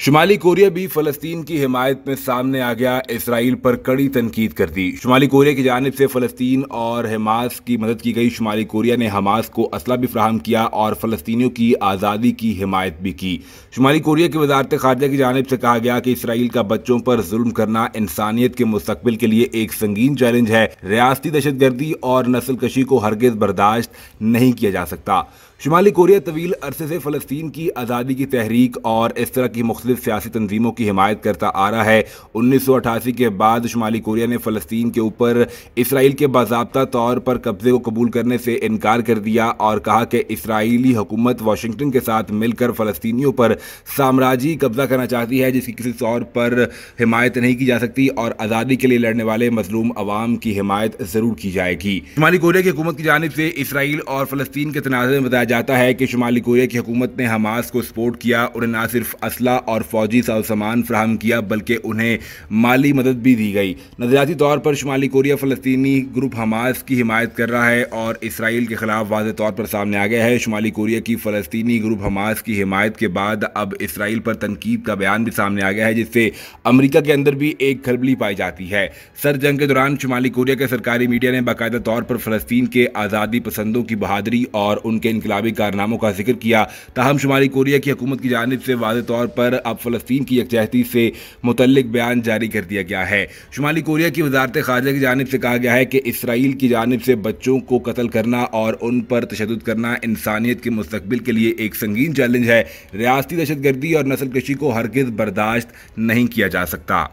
शुमाली Korea भी फलस्तीन की हिमायत में सामने आ गया इसराइल पर कड़ी तनकीद कर दी शुमाली कोरिया की जानब से फलस्तीन और हमास की मदद की गई शुमाली कोरिया ने हमास को असला भी फ्राहम किया और फलस्तियों की आज़ादी की हिमायत भी की शुमाली कोरिया की वजारत खारजा की जानब से कहा गया कि इसराइल का बच्चों पर जुल्म करना इंसानियत के मुस्तबिल के लिए एक संगीन चैलेंज है रियाती दहशत गर्दी और नस्ल कशी को हरगज बर्दाश्त नहीं किया जा सकता शुमाली कोरिया तवील अरसे से फलस्तीन की आज़ादी की तहरीक और इस तरह की मुख्त मुख्तलिफ सियासी तनजीमों की हिमायत करता आ रहा है उन्नीस सौ अठासी के बाद शुमाली कोरिया ने फ़लस्तीन के ऊपर इसराइल के बाबा तौर पर कब्ज़े को कबूल करने से इनकार कर दिया और कहा कि इसराइली हुकूमत वाशिंगटन के साथ मिलकर फलस्तियों पर साम्राज्य कब्ज़ा करना चाहती है जिसकी किसी तौर पर हिमायत नहीं की जा सकती और आज़ादी के लिए लड़ने वाले मजलूम आवाम की हिमायत ज़रूर की जाएगी शुमाली कोरिया की हुकूमत की जानब से इसराइल और फ़लस्तीन के तनाजे में बताया जाता है कि शुमाली कोरिया की हुकूमत ने हमास को सपोर्ट किया उन्हें ना सिर्फ असला और और फौजी सामान फ्राहम किया बल्कि उन्हें माली मदद भी दी गई नजरियाती तौर पर शुमाली कोरिया फ़लस्तनी ग्रुप हमास की हिमायत कर रहा है और इसराइल के ख़िलाफ़ वाज तौर पर सामने आ गया है शुमाली कोरिया की फ़लस्तनी ग्रुप हमास की हिमायत के बाद अब इसराइल पर तनकीद का बयान भी सामने आ गया है जिससे अमरीका के अंदर भी एक खलबली पाई जाती है सर जंग के दौरान शुमाली कोरिया के सरकारी मीडिया ने बाकायदा तौर पर फ़लस्तीन के आज़ादी पसंदों की बहादरी और उनके इनकलाबी कारनामों का जिक्र किया ताहम शुमाली कोरिया की हुकूमत की जानब से वाज तौर पर अब फ़लस्तीन की यकजहती से मुतलक बयान जारी कर दिया गया है शुमाली कोरिया की वजारत खारजा की जानब से कहा गया है कि इसराइल की जानब से बच्चों को कत्ल करना और उन पर तशद करना इंसानियत के मुस्तबिल के लिए एक संगीन चैलेंज है रियासती दहशतगर्दी और नसल कशी को हरगज़ बर्दाश्त नहीं किया जा सकता